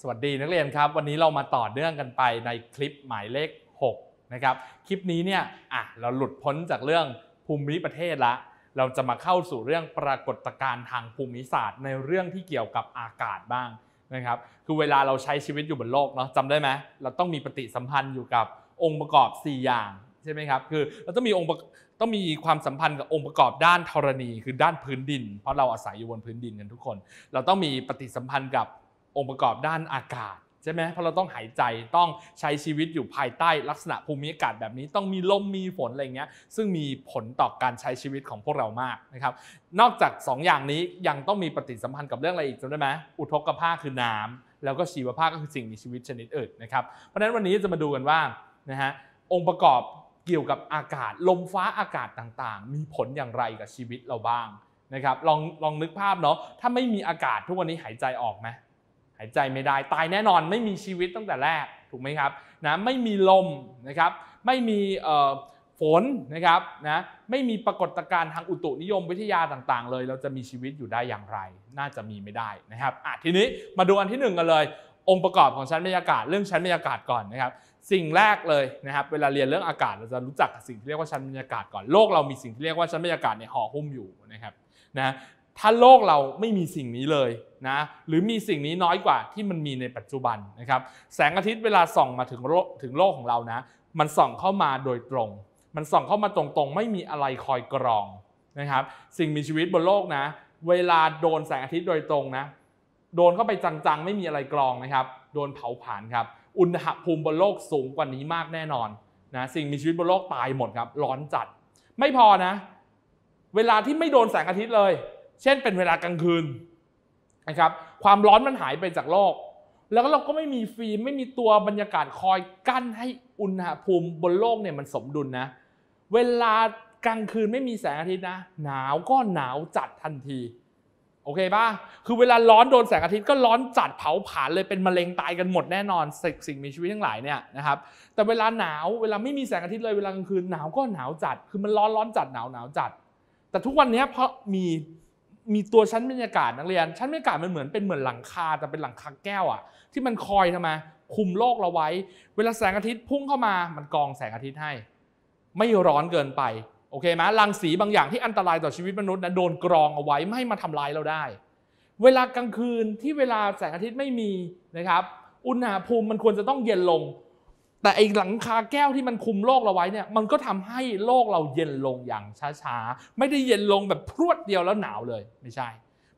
สวัสดีนักเรียนครับวันนี้เรามาต่อเนื่องกันไปในคลิปหมายเลข6นะครับคลิปนี้เนี่ยอ่ะเราหลุดพ้นจากเรื่องภูมิประเทศละเราจะมาเข้าสู่เรื่องปรากฏการณ์ทางภูมิศาสตร์ในเรื่องที่เกี่ยวกับอากาศบ้างนะครับคือเวลาเราใช้ชีวิตอยู่บนโลกเนาะจำได้ไหมเราต้องมีปฏิสัมพันธ์อยู่กับองค์ประกอบ 4 อย่างใช่ไหมครับคือเราต้องมีองค์ต้องมีความสัมพันธ์กับองค์ประกอบด้านธรณี คือด้านพื้นดิน เพราะเราอาศัยอยู่บนพื้นดินกันทุกคน เราต้องมีปฏิสัมพันธ์กับองค์ประกอบด้านอากาศใช่ไหมเพราะเราต้องหายใจต้องใช้ชีวิตอยู่ภายใต้ลักษณะภูมิอากาศแบบนี้ต้องมีลมมีฝนอะไรเงี้ยซึ่งมีผลต่อการใช้ชีวิตของพวกเรามากนะครับ นอกจาก 2 อย่างนี้ยังต้องมีปฏิสัมพันธ์กับเรื่องอะไรอีกจำได้ไหมอุทกภาคคือน้ำ แล้วก็ชีวภาพก็คือสิ่งมีชีวิตชนิดอื่นนะครับเพราะฉะนั้นวันนี้จะมาดูกันว่านะฮะองค์ประกอบเกี่ยวกับอากาศ ลมฟ้าอากาศต่างๆ มีผลอย่างไรกับชีวิตเราบ้างนะครับลองลองนึกภาพเนาะถ้าไม่มีอากาศทุกวันนี้หายใจออกไหมหายใจไม่ได้ตายแน่นอนไม่มีชีวิตตั้งแต่แรกถูกไหมครับนะไม่มีลมนะครับไม่มีฝนนะครับนะไม่มีปรากฏการณ์ทางอุตุนิยมวิทยาต่างๆเลยเราจะมีชีวิตอยู่ได้อย่างไรน่าจะมีไม่ได้นะครับอ่ะทีนี้มาดูอันที่1กันเลยองค์ประกอบของชั้นบรรยากาศเรื่องชั้นบรรยากาศก่อนนะครับสิ่งแรกเลยนะครับเวลาเรียนเรื่องอากาศเราจะรู้จักกับสิ่งที่เรียกว่าชั้นบรรยากาศก่อนโลกเรามีสิ่งที่เรียกว่าชั้นบรรยากาศเนี่ยห่อหุ้มอยู่นะครับนะถ้าโลกเราไม่มีสิ่งนี้เลยนะ หรือมีสิ่งนี้น้อยกว่า ที่มันมีในปัจจุบันนะครับ แสงอาทิตย์เวลาส่องมาถึงโลกถึงโลกของเรานะ มันส่องเข้ามาโดยตรง มันส่องเข้ามาตรงๆ ไม่มีอะไรคอยกรองนะครับ สิ่งมีชีวิตบนโลกนะ เวลาโดนแสงอาทิตย์โดยตรงนะ โดนเข้าไปจังๆ ไม่มีอะไรกรองนะครับ โดนเผาผลาญครับ อุณหภูมิบนโลกสูงกว่านี้มากแน่นอนนะ สิ่งมีชีวิตบนโลกตายหมดครับ ร้อนจัด ไม่พอนะ เวลาที่ไม่โดนแสงอาทิตย์เลยเช่นเป็นเวลากลางคืนนะครับความร้อนมันหายไปจากโลก แล้วก็เราก็ไม่มีฟิล์มไม่มีตัวบรรยากาศคอยกั้นให้อุณหภูมิบนโลกเนี่ยมันสมดุลนะเวลากลางคืนไม่มีแสงอาทิตย์นะ หนาวก็หนาวจัดทันที โอเคป่ะคือเวลาร้อนโดนแสงอาทิตย์ก็ร้อนจัดเผาผลาญเลยเป็นมะเร็งตายกันหมดแน่นอนสสิ่งมีชีวิตทั้งหลายเนี่ยนะครับแต่เวลาหนาวเวลาไม่มีแสงอาทิตย์เลย เวลากลางคืนหนาวก็หนาวจัดคือมันร้อนร้อนจัดหนาวหนาวจัด แต่ทุกวันนี้เพราะมีมีตัวชั้นบรรยากาศนักเรียนชั้นบรรยากาศมันเหมือนเป็นเหมือนหลังคาแต่เป็นหลังคาแก้วอะที่มันคอยทำไมคุมโลกเราไว้ เวลาแสงอาทิตย์พุ่งเข้ามา มันกองแสงอาทิตย์ให้ ไม่ร้อนเกินไปโอเคไหมรังสีบางอย่างที่อันตรายต่อชีวิตมนุษย์นะโดนกรองเอาไว้ไม่ให้มาทำลายเราได้ เวลากลางคืนที่เวลาแสงอาทิตย์ไม่มีนะครับ อุณหภูมิมันควรจะต้องเย็นลงแต่ไอกหลังคาแก้วที่มันคุมโลกเราไว้เนี่ยมันก็ทำให้โลกเราเย็นลงอย่างช้าๆไม่ได้เย็นลงแบบพรวดเดียวแล้วหนาวเลย ไม่ใช่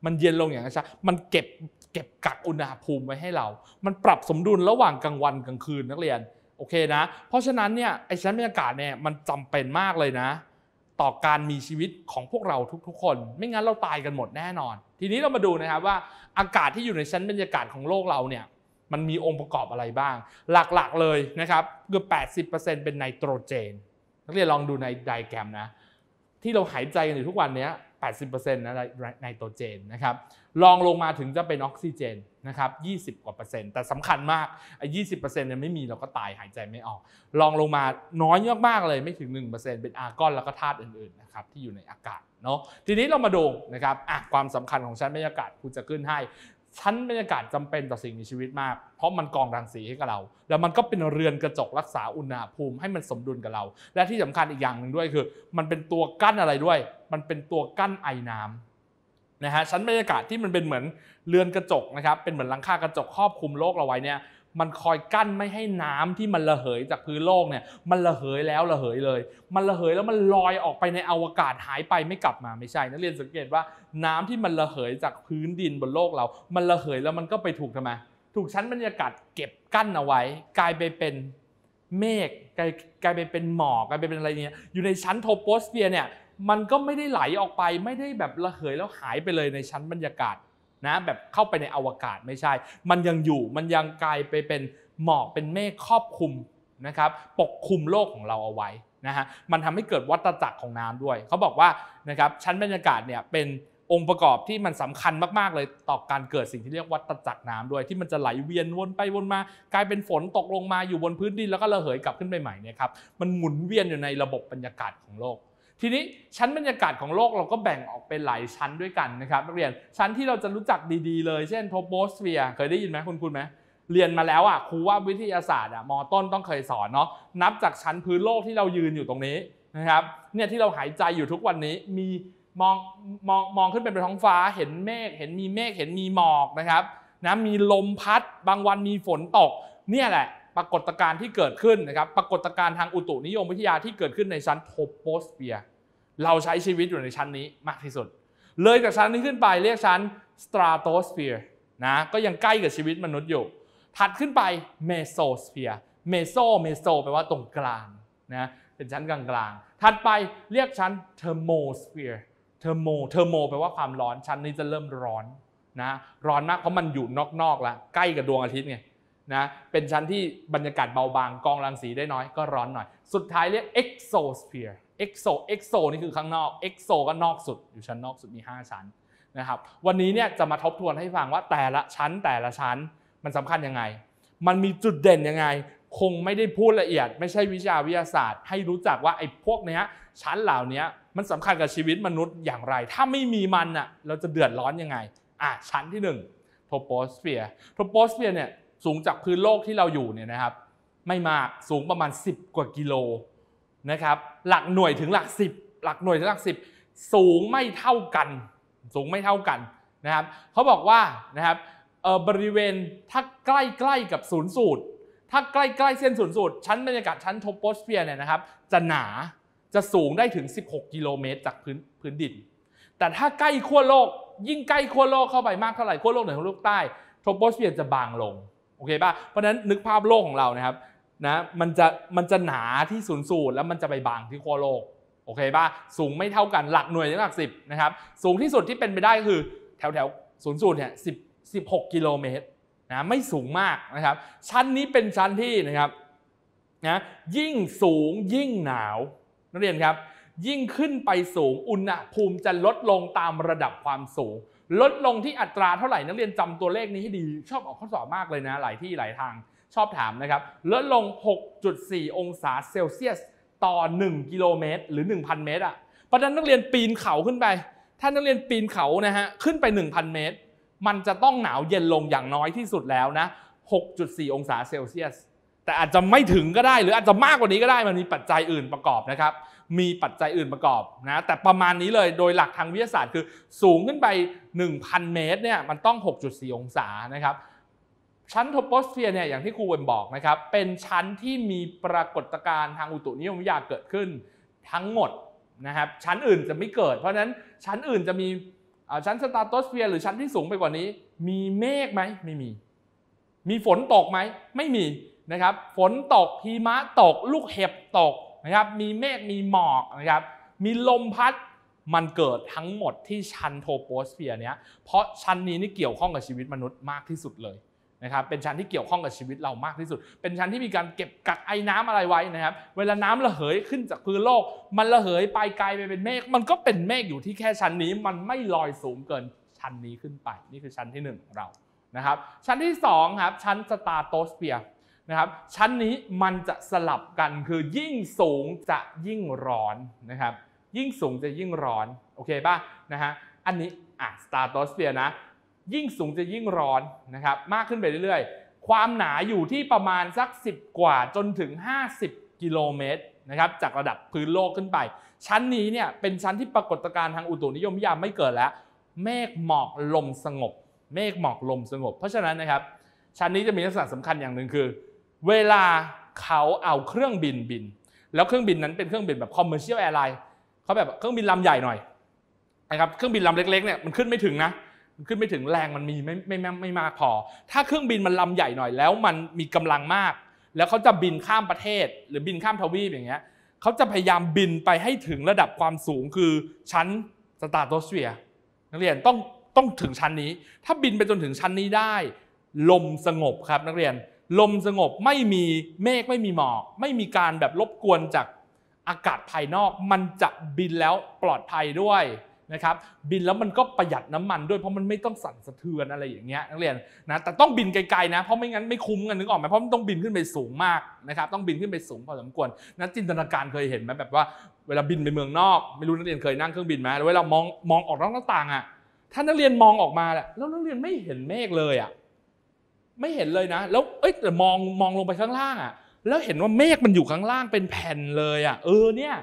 มันเย็นลงอย่างช้ามันเก็บเก็บกักอุณหภูมิไว้ให้เรา มันปรับสมดุลระหว่างกลางวันกลางคืนนักเรียนโอเคนะเพราะฉะนั้นเนี่ยไอชั้นบรรยากาศเนี่ยมันจำเป็นมากเลยนะ ต่อการมีชีวิตของพวกเราทุกๆคนไม่งั้นเราตายกันหมดแน่นอน ทีนี้เรามาดูนะครับว่า อากาศที่อยู่ในชั้นบรรยากาศของโลกเราเนี่ยมันมีองค์ประกอบอะไรบ้าง หลักๆเลยนะครับเกือบ80%เป็นไนโตรเจนนักเรียนลองดูในไดแกรมนะ ที่เราหายใจกันอยู่ทุกวันนี้ 80%นะไนโตรเจนนะครับลองลงมาถึงจะเป็นออกซิเจนนะครับ 20 กว่าเปอร์เซ็นต์แต่สำคัญมากไอ้ยี่สิบเปอร์เซ็นต์เนี่ยไม่มีเราก็ตายหายใจไม่ออก ลองลงมาน้อยมากๆเลยไม่ถึง 1%เป็นเอาร์กอนแล้วก็ธาตุอื่นๆนะครับที่อยู่ในอากาศเนาะทีนี้เรามาดูนะครับอ่ะความสำคัญของชั้นบรรยากาศครูจะขึ้นให้ชั้นบรรยากาศจำเป็นต่อสิ่งมีชีวิตมาก เพราะมันกองรังสีให้กับเรา แล้วมันก็เป็นเรือนกระจกรักษาอุณหภูมิให้มันสมดุลกับเรา และที่สำคัญอีกอย่างหนึ่งด้วยคือ มันเป็นตัวกั้นอะไรด้วย มันเป็นตัวกั้นไอน้ำนะฮะ ชั้นบรรยากาศที่มันเป็นเหมือนเรือนกระจกนะครับ เป็นเหมือนหลังคากระจกครอบคลุมโลกเราไว้เนี่ยมันคอยกั้นไม่ให้น้ำที่มันระเหยจากพื้นโลกเนี่ยมันระเหยแล้วระเหยเลย มันระเหยแล้วมันลอยออกไปในอวกาศหายไปไม่กลับมาไม่ใช่นักเรียนสังเกตว่าน้ำที่มันระเหยจากพื้นดินบนโลกเรา มันระเหยแล้วมันก็ไปถูกทำไมถูกชั้นบรรยากาศเก็บกั้นเอาไว้ กลายไปเป็นเมฆกลายกลายไปเป็นหมอกกลายไปเป็นอะไรเนี่ยอยู่ในชั้นโทโปสเฟียร์เนี่ยมันก็ไม่ได้ไหลออกไป ไม่ได้แบบระเหยแล้วหายไปเลยในชั้นบรรยากาศนะแบบเข้าไปในอวกาศไม่ใช่ มันยังอยู่มันยังกลายไปเป็นหมอกเป็นเมฆครอบคลุมนะครับปกคลุมโลกของเราเอาไว้นะฮะมันทำให้เกิดวัฏจักรของน้ำด้วยเขาบอกว่านะครับชั้นบรรยากาศเนี่ยเป็นองค์ประกอบที่มันสำคัญมากๆเลยต่อการเกิดสิ่งที่เรียกวัฏจักรน้ำด้วยที่มันจะไหลเวียนวนไปวนมา กลายเป็นฝนตกลงมาอยู่บนพื้นดินแล้วก็ระเหยกลับขึ้นไปใหม่เนี่ยครับมันหมุนเวียนอยู่ในระบบบรรยากาศของโลกทีนี้ชั้นบรรยากาศของโลกเราก็แบ่งออกเป็นหลายชั้นด้วยกันนะครับ นักเรียนชั้นที่เราจะรู้จักดีๆเลยเช่น โทโปสเฟียเคยได้ยินไหมคุณคุณไหมเรียนมาแล้วอ่ะครูว่าวิทยาศาสตร์อ่ะมอต้นต้องเคยสอนเนาะนับจากชั้นพื้นโลกที่เรายืนอยู่ตรงนี้นะครับ เนี่ยที่เราหายใจอยู่ทุกวันนี้มีมองมองมองขึ้นไปบนท้องฟ้าเห็นเมฆเห็นมีเมฆเห็นมีหมอกนะครับนะมีลมพัด บางวันมีฝนตกเนี่ยแหละปรากฏการณ์ที่เกิดขึ้นนะครับปรากฏการณ์ทางอุตุนิยมวิทยาที่เกิดขึ้นในชั้นโทโพสเปียเราใช้ชีวิตอยู่ในชั้นนี้มากที่สุด เลยจากชั้นนี้ขึ้นไปเรียกชั้นสตราโตสเปียนะก็ยังใกล้กับชีวิตมนุษย์อยู่ถัดขึ้นไปเมโซสเปียเมโซเมโซแปลว่าตรงกลางนะเป็นชั้นกลางๆถัดไปเรียกชั้นเทอร์โมสเปียเทอร์โมเทอร์โมแปลว่าความร้อนชั้นนี้จะเริ่มร้อนนะร้อนมากเพราะมันอยู่นอกๆแล้วใกล้กับดวงอาทิตย์ไงนะเป็นชั้นที่บรรยากาศเบาบางกองรังสีได้น้อยก็ร้อนหน่อย สุดท้ายเรียก exosphere exo exo นี่คือข้างนอก exo ก็นอกสุด อยู่ชั้นนอกสุดมี 5 ชั้นนะครับวันนี้เนี่ยจะมาทบทวนให้ฟังว่าแต่ละชั้นแต่ละชั้นมันสำคัญยังไงมันมีจุดเด่นยังไงคงไม่ได้พูดละเอียด ไม่ใช่วิชาวิทยาศาสตร์ ให้รู้จักว่าไอ้พวกเนี้ยชั้นเหล่านี้มันสำคัญกับชีวิตมนุษย์อย่างไร ถ้าไม่มีมันอ่ะเราจะเดือดร้อนยังไงอ่ะชั้นที่1นึ่งโทโปสเฟียร์โทโปสเฟียร์เนี่ยสูงจากพื้นโลกที่เราอยู่เนี่ยนะครับไม่มากสูงประมาณ 10 กว่ากิโลนะครับหลักหน่วยถึงหลัก 10 หลักหน่วยถึงหลัก 10 สูงไม่เท่ากัน สูงไม่เท่ากันนะครับเขาบอกว่านะครับบริเวณถ้าใกล้ๆกับศูนย์สูตรถ้าใกล้ๆเส้นศูนย์สูตรชั้นบรรยากาศชั้นโทโปสเฟียร์เนี่ยนะครับจะหนาจะสูงได้ถึง 16 กิโลเมตรจากพื้นพื้นดินแต่ถ้าใกล้ขั้วโลกยิ่งใกล้ขั้วโลกเข้าไปมากเท่าไหร่ขั้วโลกเหนือขั้วโลกใต้โทโปสเฟียร์จะบางลงโอเคป่ะเพราะฉะนั้นนึกภาพโลกของเรานะครับ นะ มันจะ มันจะหนาที่ศูนย์สูตรแล้วมันจะไปบางที่ขั้วโลก โอเคป่ะสูงไม่เท่ากัน หลักหน่วยถึงหลักสิบนะครับ สูงที่สุดที่เป็นไปได้คือแถวแถวศูนย์สูตรเนี่ยสิบสิบหกกิโลเมตรนะ ไม่สูงมากนะครับ ชั้นนี้เป็นชั้นที่นะครับ นะ ยิ่งสูงยิ่งหนาวนักเรียนครับ ยิ่งขึ้นไปสูงอุณหภูมิจะลดลงตามระดับความสูงลดลงที่อัตราเท่าไหร่นักเรียนจำตัวเลขนี้ให้ดีชอบออกข้อสอบมากเลยนะหลายที่หลายทางชอบถามนะครับลดลง 6.4 องศาเซลเซียสต่อ 1 กิโลเมตร หรือ 1,000 เมตรอ่ะเพราะนั้นนักเรียนปีนเขาขึ้นไป ถ้านักเรียนปีนเขานะฮะขึ้นไป 1,000 เมตร มันจะต้องหนาวเย็นลงอย่างน้อยที่สุดแล้วนะ 6.4 องศาเซลเซียส แต่อาจจะไม่ถึงก็ได้ หรืออาจจะมากกว่านี้ก็ได้มันมีปัจจัยอื่นประกอบนะครับมีปัจจัยอื่นประกอบนะแต่ประมาณนี้เลยโดยหลักทางวิทยาศาสตร์คือ สูงขึ้นไป 1,000 เมตรเนี่ยมันต้อง 6.4 องศานะครับชั้นโทโปสเฟียร์เนี่ยอย่างที่ครูเวนบอกนะครับเป็นชั้นที่มีปรากฏการณ์ทางอุตุนิยมวิทยาเกิดขึ้นทั้งหมดนะครับชั้นอื่นจะไม่เกิด เพราะฉะนั้นชั้นอื่นจะมีชั้นสตาร์โตสเฟียร์หรือชั้นที่สูงไปกว่านี้ มีเมฆไหมไม่มี มีฝนตกไหมไม่มีนะครับฝนตกหีมะตกลูกเห็บตกนะครับมีเมฆมีหมอกนะครับมีลมพัดมันเกิดทั้งหมดที่ชั้นโทโปสเฟียร์เนี้ยเพราะชั้นนี้นี่เกี่ยวข้องกับชีวิตมนุษย์มากที่สุดเลยนะครับเป็นชั้นที่เกี่ยวข้องกับชีวิตเรามากที่สุด เป็นชั้นที่มีการเก็บกักไอ้น้ำอะไรไว้นะครับเวลาน้ำระเหยขึ้นจากพื้นโลก มันระเหยไปไกลไปเป็นเมฆมันก็เป็นเมฆอยู่ที่แค่ชั้นนี้ มันไม่ลอยสูงเกินชั้นนี้ขึ้นไป นี่คือชั้นที่1ของเรานะครับชั้นที่2ครับชั้นสตาโตสเฟียร์นะครับชั้นนี้มันจะสลับกันคือยิ่งสูงจะยิ่งร้อนนะครับยิ่งสูงจะยิ่งร้อนโอเคป่ะนะฮะอันนี้อ่ะสตาร์โตสเฟียร์นะยิ่งสูงจะยิ่งร้อนนะครับมากขึ้นไปเรื่อย ๆ ความหนาอยู่ที่ประมาณสัก 10 กว่าจนถึง 50 กิโลเมตรนะครับจากระดับพื้นโลกขึ้นไป ชั้นนี้เนี่ยเป็นชั้นที่ปรากฏการณ์ทางอุตุนิยมวิทยาไม่เกิดแล้วเมฆหมอกลมสงบเมฆหมอกลมสงบเพราะฉะนั้นนะครับชั้นนี้จะมีลักษณะสำคัญอย่างหนึ่งคือเวลาเขาเอาเครื่องบินบิน แล้วเครื่องบินนั้นเป็นเครื่องบินแบบคอมเมอร์เชียลแอร์ไลน์เขาแบบเครื่องบินลำใหญ่หน่อยนะครับเครื่องบินลำเล็กๆเนี่ยมันขึ้นไม่ถึงนะมันขึ้นไม่ถึงแรงมันมีไม่ไม่ไม่ไม่มากพอถ้าเครื่องบินมันลำใหญ่หน่อย แล้วมันมีกำลังมาก แล้วเขาจะบินข้ามประเทศ หรือบินข้ามทวีปอย่างเงี้ยเขาจะพยายามบินไปให้ถึงระดับความสูงคือชั้นสตาร์โตสเฟียนักเรียนต้องต้องถึงชั้นนี้ ถ้าบินไปจนถึงชั้นนี้ได้ ลมสงบครับนักเรียนลมสงบไม่มีเมฆไม่มีหมอกไม่มีการแบบรบกวนจากอากาศภายนอกมันจะบินแล้วปลอดภัยด้วยนะครับบินแล้วมันก็ประหยัดน้ำมันด้วยเพราะมันไม่ต้องสั่นสะเทือนอะไรอย่างเงี้ยนักเรียนนะแต่ต้องบินไกลๆนะ เพราะไม่งั้นไม่คุ้มกันนึกออกไหมเพราะมันต้องบินขึ้นไปสูงมากนะครับ ต้องบินขึ้นไปสูงพอสมควรนะจินตนาการเคยเห็นไหมแบบว่าเวลาบินไปเมืองนอกไม่รู้นักเรียนเคยนั่งเครื่องบินไหมแล้วเวลามองมองออกนอกหน้าต่างอ่ะถ้านักเรียนมองออกมาแล้วนักเรียนไม่เห็นเมฆเลยอ่ะไม่เห็นเลยนะ แล้ว เอ้ย แต่มอง มองลงไปข้างล่างอ่ะ แล้วเห็นว่าเมฆมันอยู่ข้างล่างเป็นแผ่นเลยอ่ะ เออ เนี่ย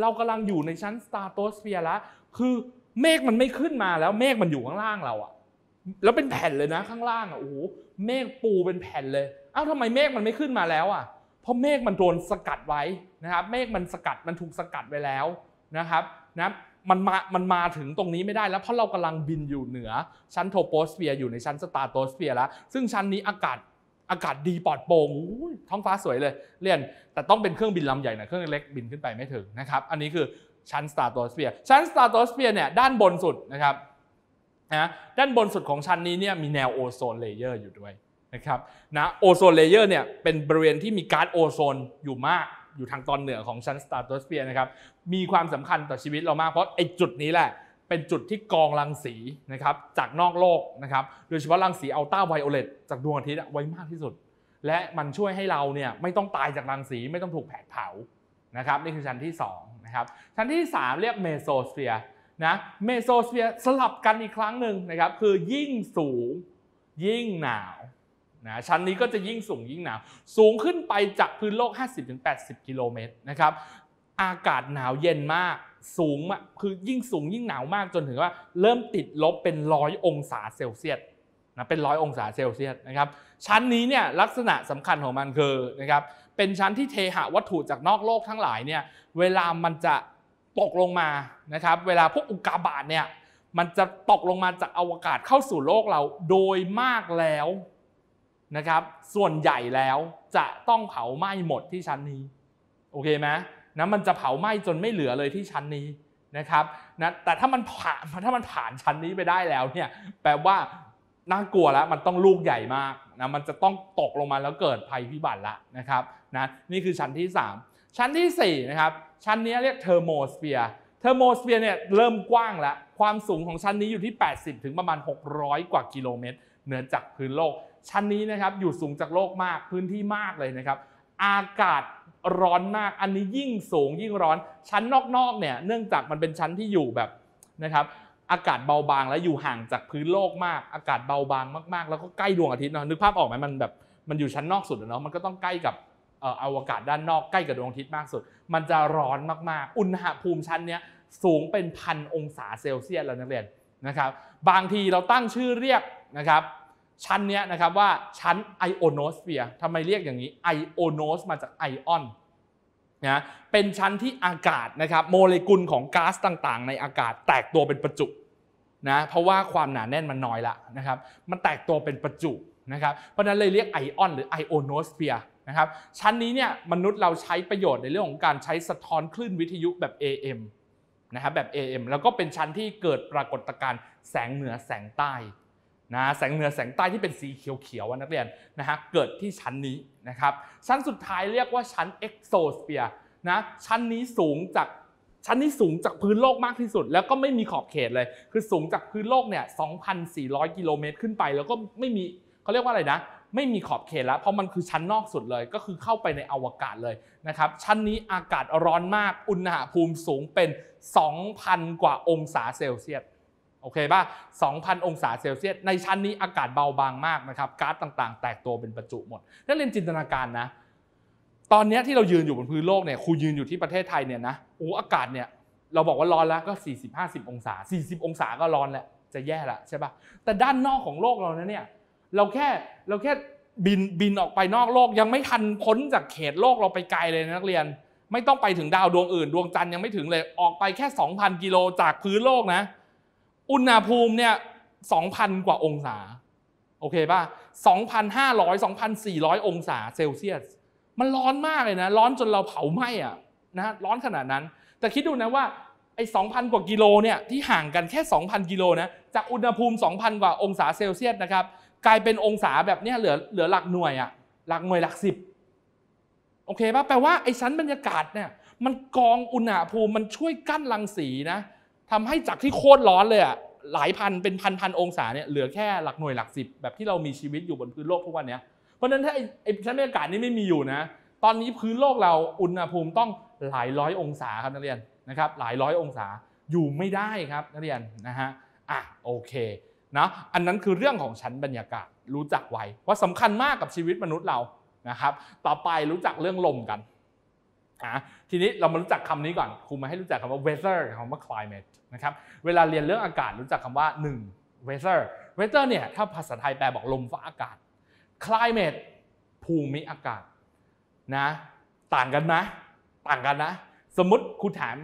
เรากำลังอยู่ในชั้นสตาร์โตสเฟียร์ละ คือ เมฆมันไม่ขึ้นมาแล้ว เมฆมันอยู่ข้างล่างเราอ่ะ แล้วเป็นแผ่นเลยนะ ข้างล่างอ่ะ โอ้โห เมฆปูเป็นแผ่นเลย อ้าวทำไมเมฆมันไม่ขึ้นมาแล้วอ่ะ เพราะเมฆมันโดนสกัดไว้นะครับ เมฆมันสกัด มันถูกสกัดไว้แล้วนะครับ นะมันมา มันมาถึงตรงนี้ไม่ได้ แล้วเพราะเรากำลังบินอยู่เหนือชั้นโทโปสเฟียร์อยู่ในชั้นสตาร์โตสเฟียร์แล้ว ซึ่งชั้นนี้อากาศอากาศดีปลอดโปร่งท้องฟ้าสวยเลย เรียน แต่ต้องเป็นเครื่องบินลำใหญ่นะ เครื่องเล็กบินขึ้นไปไม่ถึงนะครับ อันนี้คือชั้นสตาร์โตสเฟียร์ ชั้นสตาร์โตสเฟียร์เนี่ยด้านบนสุดนะครับ นะ ด้านบนสุดของชั้นนี้เนี่ยมีแนวโอโซนเลเยอร์อยู่ด้วยนะครับนะโอโซนเลเยอร์เนี่ยเป็นบริเวณที่มีก๊าซโอโซนอยู่มาก อยู่ทางตอนเหนือของชั้นสตาร์โตสเฟียร์นะครับมีความสำคัญต่อชีวิตเรามากเพราะไอ้จุดนี้แหละเป็นจุดที่กองรังสีนะครับจากนอกโลกนะครับโดยเฉพาะรังสีอัลตราไวโอเลตจากดวงอาทิตย์ไว้มากที่สุด และมันช่วยให้เราเนี่ยไม่ต้องตายจากรังสีไม่ต้องถูกแผดเผานะครับนี่คือชั้นที่2นะครับชั้นที่ 3 เรียกเมโซสเฟียร์นะเมโซสเฟียร์สลับกันอีกครั้งหนึ่งนะครับคือยิ่งสูงยิ่งหนาวนะชั้นนี้ก็จะยิ่งสูงยิ่งหนาวสูงขึ้นไปจากพื้นโลก 50-80กิโลเมตรนะครับอากาศหนาวเย็นมากสูงคือยิ่งสูงยิ่งหนาวมากจนถึงว่า เริ่มติดลบเป็นร้อยองศาเซลเซียสนะเป็นร้อยองศาเซลเซียสนะครับ ชั้นนี้เนี่ยลักษณะสำคัญของมันคือนะครับ เป็นชั้นที่เทหะวัตถุจากนอกโลกทั้งหลายเนี่ย เวลามันจะตกลงมานะครับ เวลาพวกอุกาบาตเนี่ย มันจะตกลงมาจากอวกาศเข้าสู่โลกเราโดยมากแล้วนะครับ ส่วนใหญ่แล้วจะต้องเผาไหม้หมดที่ชั้นนี้ โอเคไหมนะมันจะเผาไหม้จนไม่เหลือเลยที่ชั้นนี้นะครับนะแต่ถ้ามันผ่านถ้ามันผ่านชั้นนี้ไปได้แล้วเนี่ย แปลว่าน่ากลัวแล้วมันต้องลูกใหญ่มากนะ มันจะต้องตกลงมาแล้วเกิดภัยพิบัติละนะครับนะนี่คือชั้นที่ 3 ชั้นที่ 4 นะครับ ชั้นนี้เรียกเทอร์โมสเฟียร์ เทอร์โมสเฟียร์เนี่ยเริ่มกว้างแล้วความสูงของชั้นนี้อยู่ที่ 80 ถึงประมาณ 600 กว่ากิโลเมตร เหนือจากพื้นโลก ชั้นนี้นะครับอยู่สูงจากโลกมาก พื้นที่มากเลยนะครับอากาศร้อนมาก อันนี้ยิ่งสูงยิ่งร้อนชั้นนอกๆเนี่ย เนื่องจากมันเป็นชั้นที่อยู่แบบนะครับ อากาศเบาบางและอยู่ห่างจากพื้นโลกมาก อากาศเบาบางมากๆ แล้วก็ใกล้ดวงอาทิตย์เนาะนึกภาพออกไหมมันแบบมันอยู่ชั้นนอกสุดเนาะมันก็ต้องใกล้กับเอาอากาศด้านนอกใกล้กับดวงอาทิตย์มากสุด มันจะร้อนมากๆอุณหภูมิชั้นเนี้ยสูงเป็นพันองศาเซลเซียสแล้วนักเรียนนะครับ บางทีเราตั้งชื่อเรียกนะครับชั้นเนี้ยนะครับว่าชั้นไอโอโนสเฟียร์ทำไมเรียกอย่างนี้ไอโอโนสมาจากไอออนนะ เป็นชั้นที่อากาศนะครับโมเลกุลของก๊าซต่างๆ ในอากาศแตกตัวเป็นประจุนะ เพราะว่าความหนาแน่นมันน้อยละนะครับ มันแตกตัวเป็นประจุนะครับ เพราะนั้นเลยเรียกไอออนหรือไอโอโนสเฟียร์นะครับ ชั้นนี้เนี่ยมนุษย์เราใช้ประโยชน์ในเรื่องของการใช้สะท้อนคลื่นวิทยุแบบ AM นะครับแบบ AM แล้วก็เป็นชั้นที่เกิดปรากฏการณ์แสงเหนือแสงใต้นะแสงเหนือแสงใต้ที่เป็นสีเขียวๆนักเรียนนะฮะเกิดที่ชั้นนี้นะครับชั้นสุดท้ายเรียกว่าชั้นเอ็กโซสเปียร์นะชั้นนี้สูงจากชั้นนี้สูงจากพื้นโลกมากที่สุด แล้วก็ไม่มีขอบเขตเลย คือสูงจากพื้นโลกเนี่ย 2,400 กิโลเมตรขึ้นไป แล้วก็ไม่มีเขาเรียกว่าอะไรนะไม่มีขอบเขตแล้ว เพราะมันคือชั้นนอกสุดเลยก็คือเข้าไปในอวกาศเลยนะครับชั้นนี้อากาศร้อนมากอุณหภูมิสูงเป็น 2,000 กว่าองศาเซลเซียสโอเคป่ะ2,000 องศาเซลเซียส ในชั้นนี้อากาศเบาบางมากนะครับ ก๊าซต่างๆ แตกตัวเป็นประจุหมด นั่นเรียนจินตนาการนะ ตอนนี้ที่เรายืนอยู่บนพื้นโลกเนี่ยคุูยืนอยู่ที่ประเทศไทยเนี่ยนะโอ้อากาศเนี่ย เราบอกว่าร้อนแล้วก็ 40-50 องศา 40 องศาก็ร้อนแล้วจะแย่ละใช่ป่ะ แต่ด้านนอกของโลกเรานะเนี่ย เราแค่เราแค่บินบินออกไปนอกโลกยังไม่ทันพ้นจากเขตโลกเราไปไกลเลยนนักเรียน ไม่ต้องไปถึงดาวดวงอื่นดวงจันทร์ยังไม่ถึงเลย ออกไปแค่ 2,000 กิโลจากพื้นโลกนะอุณหภูมิเนี่ย 2,000 กว่าองศา โอเคป่ะ2,500 2,400 องศาเซลเซียส มันร้อนมากเลยนะ ร้อนจนเราเผาไหม้อะนะร้อนขนาดนั้น แต่คิดดูนะว่า ไอ้ 2,000 กว่ากิโลเนี่ย ที่ห่างกันแค่ 2,000 กิโลนะ จากอุณหภูมิ 2,000 กว่าองศาเซลเซียสนะครับ กลายเป็นองศาแบบเนี้ยเหลือเหลือหลักหน่วยอะหลักหน่วยหลักสิบโอเคป่ะแปลว่าไอ้ชั้นบรรยากาศเนี่ย มันกองอุณหภูมิมันช่วยกั้นรังสีนะทำให้จากที่โคตรร้อนเลยอะหลายพันเป็นพันพันองศาเนี่ยเหลือแค่หลักหน่วยหลักสิบแบบที่เรามีชีวิตอยู่บนพื้นโลกทุกวันเนี้ยเพราะฉะนั้นถ้าไอ้ชั้นบรรยากาศนี้ไม่มีอยู่นะตอนนี้พื้นโลกเราอุณหภูมิต้องหลายร้อยองศาครับนักเรียนนะครับ หลายร้อยองศาอยู่ไม่ได้ครับนักเรียนนะฮะอ่ะโอเคนะอันนั้นคือเรื่องของชั้นบรรยากาศรู้จักไว้ว่าสำคัญมากกับชีวิตมนุษย์เรานะครับต่อไปรู้จักเรื่องลมกันนะทีนี้เรามารู้จักคำนี้ก่อนครูมาให้รู้จักคำว่า weather คำว่า climate นะครับเวลาเรียนเรื่องอากาศรู้จักคำว่า1 weather weather เนี่ย ถ้าภาษาไทยแปลบอกลมฟ้าอากาศ climate ภูมิอากาศนะต่างกันนะต่างกันนะสมมติครูถาม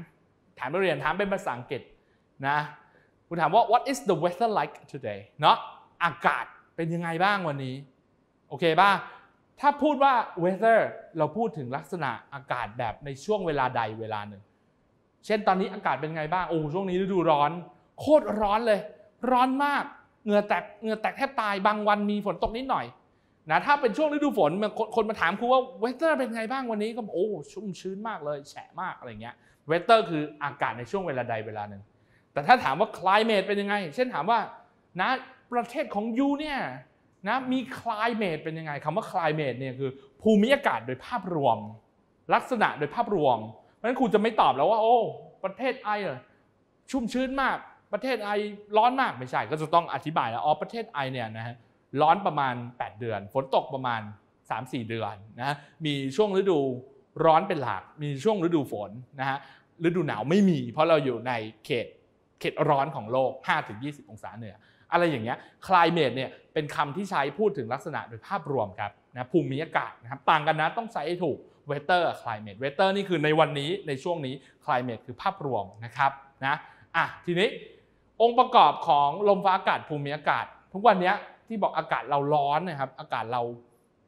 ถามนักเรียนถามเป็นภาษาอังกฤษนะครูถามว่า what is the weather like today เนาะอากาศเป็นยังไงบ้างวันนี้ โอเคป่ะถ้าพูดว่า weather เราพูดถึงลักษณะอากาศแบบในช่วงเวลาใดเวลาหนึ่ง เช่นตอนนี้อากาศเป็นไงบ้างโอ้ช่วงนี้ฤดูร้อน โคตรร้อนเลย ร้อนมากเหงื่อแตกเหงื่อแตกแทบตายบางวันมีฝนตกนิดหน่อยนะถ้าเป็นช่วงฤดูฝนคนมาถามครูว่า weather เป็นไงบ้างวันนี้ก็โอ้ชุ่มชื้นมากเลย แฉะมากอะไรเงี้ย weather คืออากาศในช่วงเวลาใดเวลาหนึ่ง แต่ถ้าถามว่า climate เป็นยังไงเช่นถามว่านะประเทศของยูเนี่ยนะมีคลายเมดเป็นยังไงคำว่าคลายเมดเนี่ยคือภูมิอากาศโดยภาพรวม ลักษณะโดยภาพรวมเพราะฉะนั้นครูจะไม่ตอบแล้วว่า โอ้ประเทศไอเหรอชุ่มชื้นมากประเทศไอร้อนมากไม่ใช่ ก็จะต้องอธิบายแล้วอ๋อประเทศไอเนี่ยนะฮะร้อนประมาณ 8 เดือน ฝนตกประมาณ 3-4 เดือนนะะมีช่วงฤดูร้อนเป็นหลักมีช่วงฤดูฝนนะฮะฤดูหนาวไม่มี เพราะเราอยู่ในเขตเขตร้อนของโลก5-20 องศาเหนืออะไรอย่างเงี้ย climate เนี่ยเป็นคำที่ใช้พูดถึงลักษณะโดยภาพรวมครับนะภูมิอากาศนะครับต่างกันนะ ต้องใช้ถูก weather climate weather นี่คือในวันนี้ในช่วงนี้ climate คือภาพรวมนะครับนะอ่ะทีนี้องค์ประกอบของลมฟ้าอากาศภูมิอากาศทุกวันนี้ที่บอกอากาศเราร้อนนะครับอากาศเรา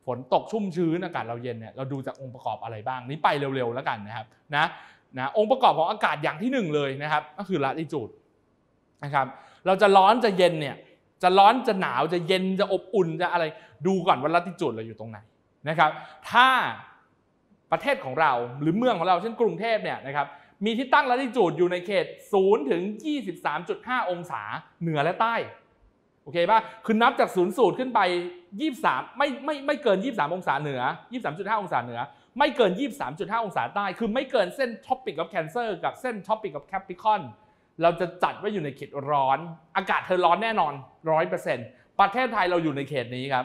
ฝนตกชุ่มชื้นอากาศเราเย็นเนี่ยเราดูจากองค์ประกอบอะไรบ้าง นี้ไปเร็วๆแล้วกันนะครับนะนะองค์ประกอบของอากาศอย่างที่หนึ่งเลยนะครับก็คือละติจูดนะครับเราจะร้อนจะเย็นเนี่ย จะร้อนจะหนาวจะเย็นจะอบอุ่นจะอะไรดูก่อนว่าลัติจูดเราอยู่ตรงไหนนะครับถ้าประเทศของเราหรือเมืองของเราเช่นกรุงเทพเนี่ยนะครับมีที่ตั้งลัติจูดอยู่ในเขต 0 ถึง 23.5 องศาเหนือและใต้โอเคป่ะคือนับจากศูนย์สูตรขึ้นไป 23 ไม่ไม่ไม่เกิน 23 องศาเหนือ 23.5 องศาเหนือไม่เกิน 23.5 องศาใต้ คือไม่เกินเส้นท็อปปิกกับแคนเซอร์กับเส้นท็อปปิกกับแคปริคอนเราจะจัดว่าอยู่ในเขตร้อน อากาศเธอร้อนแน่นอนร้อยเปอร์เซ็นต์ประเทศไทยเราอยู่ในเขตนี้ครับ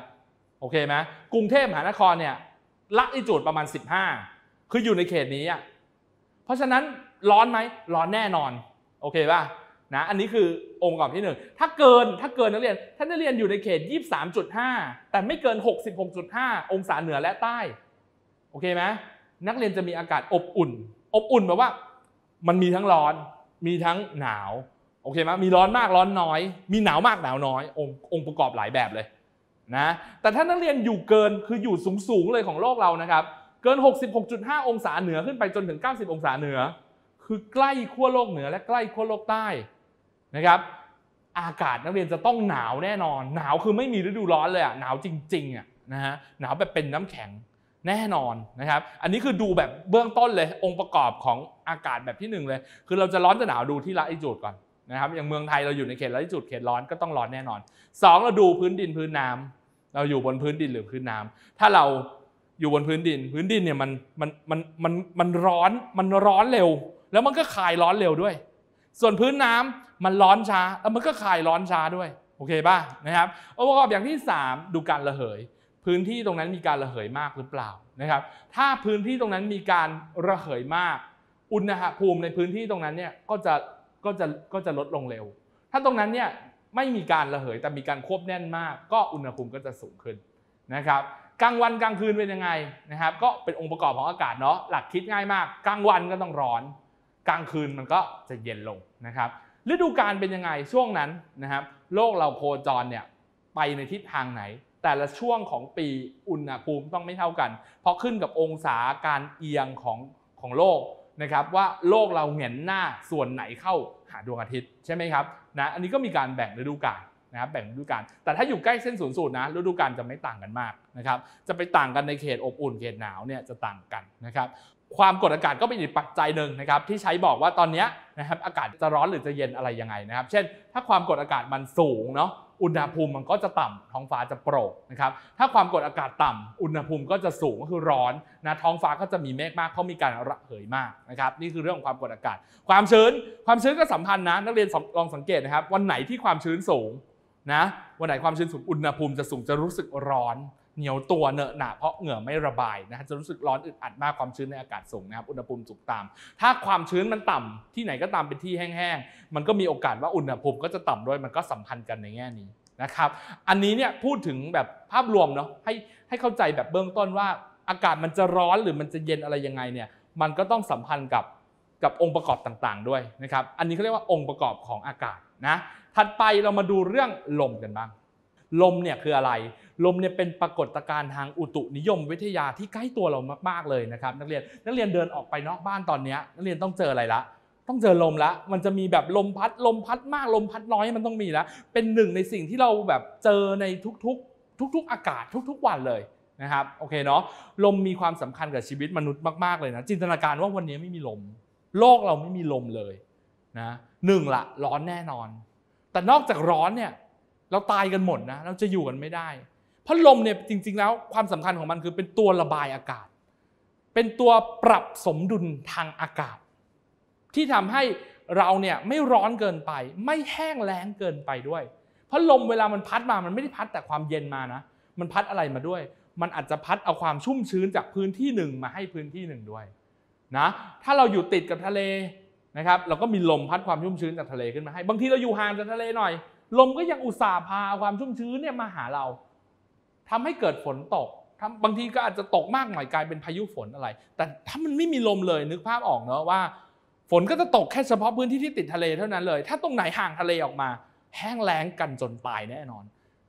โอเคไหมกรุงเทพมหานครเนี่ยละอิจูดประมาณ 15 คืออยู่ในเขตนี้อ่ะ เพราะฉะนั้นร้อนไหมร้อนแน่นอน โอเคป่ะนะ อันนี้คือองค์ประกอบที่ 1 ถ้าเกินถ้าเกินนักเรียนถ้านักเรียนอยู่ในเขต 23.5 แต่ไม่เกิน 66.5 องศาเหนือและใต้ โอเคไหมนักเรียนจะมีอากาศอบอุ่น อบอุ่นแบบว่า มันมีทั้งร้อนมีทั้งหนาวโอเคไหมมีร้อนมากร้อนน้อย มีหนาวมากหนาวน้อยององค์ประกอบหลายแบบเลยนะแต่ถ้านักเรียนอยู่เกินคืออยู่สูงๆเลยของโลกเรานะครับเกิน 66.5 องศาเหนือขึ้นไปจนถึง 90 องศาเหนือ คือใกล้ขั้วโลกเหนือ และใกล้ขั้วโลกใต้นะครับอากาศนักเรียนจะต้องหนาวแน่นอน หนาวคือไม่มีฤดูร้อนเลยอะหนาวจริงๆอะนะฮะหนาวแบบเป็นน้ำแข็งแน่นอนนะครับ อันนี้คือดูแบบเบื้องต้นเลยองค์ประกอบของอากาศแบบที่ 1 เลย คือเราจะร้อนจะหนาวดูที่ละอิจูดก่อนนะครับอย่างเมืองไทยเราอยู่ในเขตละอิจูดเขตร้อนก็ต้องร้อนแน่นอน 2 เราดูพื้นดินพื้นน้ำ เราอยู่บนพื้นดินหรือพื้นน้ำ ถ้าเราอยู่บนพื้นดิน พื้นดินเนี่ยมันมันมันมันมันร้อนมันร้อนเร็ว แล้วมันก็คายร้อนเร็วด้วย ส่วนพื้นน้ำมันร้อนช้าแล้วมันก็คายร้อนช้าด้วยโอเคป่ะนะครับองค์ประกอบอย่างที่ 3 ดูการระเหยพื้นที่ตรงนั้นมีการระเหยมากหรือเปล่านะครับถ้าพื้นที่ตรงนั้นมีการระเหยมาก อุณหภูมิในพื้นที่ตรงนั้นเนี่ยก็จะก็จะก็จะลดลงเร็ว ถ้าตรงนั้นเนี่ยไม่มีการระเหยแต่มีการควบแน่นมาก ก็อุณหภูมิก็จะสูงขึ้นนะครับกลางวันกลางคืนเป็นยังไงนะครับก็เป็นองค์ประกอบของอากาศเนาะหลักคิดง่ายมากกลางวันก็ต้องร้อน กลางคืนมันก็จะเย็นลงนะครับฤดูกาลเป็นยังไงช่วงนั้นนะครับโลกเราโคจรเนี่ยไปในทิศทางไหนแต่ละช่วงของปีอุณหภูมิต้องไม่เท่ากัน เพราะขึ้นกับองศาการเอียงของของโลกนะครับว่าโลกเราเห็นหน้าส่วนไหนเข้าหาดวงอาทิตย์ใช่ไหมครับนะอันนี้ก็มีการแบ่งฤดูกาลนะครับแบ่งฤดูกาลแต่ถ้าอยู่ใกล้เส้นศูนย์สูตรนะฤดูกาลจะไม่ต่างกันมากนะครับ จะไปต่างกันในเขตอบอุ่นเขตหนาวเนี่ยจะต่างกันนะครับ ความกดอากาศก็เป็นอีกปัจจัยหนึ่งนะครับ ที่ใช้บอกว่าตอนนี้นะครับอากาศจะร้อนหรือจะเย็นอะไรยังไงนะครับเช่น ถ้าความกดอากาศมันสูงเนาะอุณหภูมิมันก็จะต่ำท้องฟ้าจะโปร่งนะครับถ้าความกดอากาศต่ำ อุณหภูมิก็จะสูงก็คือร้อนนะท้องฟ้าก็จะมีเมฆมากเพราะมีการระเหยมากนะครับนี่คือเรื่องของความกดอากาศ ความชื้นความชื้นก็สัมพันธ์นะนักเรียนลองสังเกตนะครับ วันไหนที่ความชื้นสูงนะวันไหนความชื้นสูงอุณหภูมิจะสูงจะรู้สึกร้อนเหนียวตัวเนอะหนาเพราะเหงื่อไม่ระบายนะจะรู้สึกร้อนอึดอัดมากความชื้นในอากาศสูงนะครับอุณหภูมิสูงตาม ถ้าความชื้นมันต่ำที่ไหนก็ตามเป็นที่แห้งๆมันก็มีโอกาสว่าอุณหภูมิ ก็จะต่ำด้วยมันก็สัมพันธ์กันในแง่นี้นะครับอันนี้เนี่ยพูดถึงแบบภาพรวมเนาะให้ให้เข้าใจแบบเบื้องต้นว่าอากาศมันจะร้อนหรือมันจะเย็นอะไรยังไงเนี่ยมันก็ต้องสัมพันธ์กับกับองค์ประกอบต่างๆ ด้วยนะครับ อันนี้เขาเรียกว่าองค์ประกอบของอากาศนะถัดไปเรามาดูเรื่องลมกันบ้างลมเนี่ยคืออะไรลมเนี่ยเป็นปรากฏการณ์ทางอุตุนิยมวิทยาที่ใกล้ตัวเรามากๆเลยนะครับ นักเรียนนักเรียนเดินออกไปนอกบ้านตอนนี้นักเรียนต้องเจออะไรละต้องเจอลมละมันจะมีแบบลมพัดลมพัดมากลมพัดน้อยมันต้องมีละเป็นหนึ่งในสิ่งที่เราแบบเจอในทุกๆ ทุก ๆ อากาศทุก ๆวันเลยนะครับโอเคเนาะลมมีความสำคัญกับชีวิตมนุษย์มากๆเลยนะจินตนาการว่าวันนี้ไม่มีลม โลกเราไม่มีลมเลยนะหนึ่งละร้อนแน่นอน แต่นอกจากร้อนเนี่ยเราตายกันหมดนะเราจะอยู่กันไม่ได้พัดลมเนี่ยจริงๆ แล้วความสำคัญของมันคือเป็นตัวระบายอากาศ เป็นตัวปรับสมดุลทางอากาศ ที่ทำให้เราเนี่ยไม่ร้อนเกินไป ไม่แห้งแล้งเกินไปด้วยเพราะลมเวลามันพัดมามันไม่ได้พัดแต่ความเย็นมานะมันพัดอะไรมาด้วย มันอาจจะพัดเอาความชุ่มชื้นจากพื้นที่หนึ่งมาให้พื้นที่หนึ่งด้วยนะถ้าเราอยู่ติดกับทะเลนะครับเราก็มีลมพัดความชุ่มชื้นจากทะเลขึ้นมาให้บางทีเราอยู่ห่างจากทะเลหน่อยลมก็ยังอุตส่าห์พาความชุ่มชื้นเนี่ยมาหาเราทำให้เกิดฝนตกบางทีก็อาจจะตกมากหน่อยกลายเป็นพายุฝนอะไร แต่ถ้ามันไม่มีลมเลยนึกภาพออกเนาะว่าฝนก็จะตกแค่เฉพาะพื้นที่ที่ติดทะเลเท่านั้นเลย ถ้าตรงไหนห่างทะเลออกมา แห้งแล้งกันจนตายแน่นอน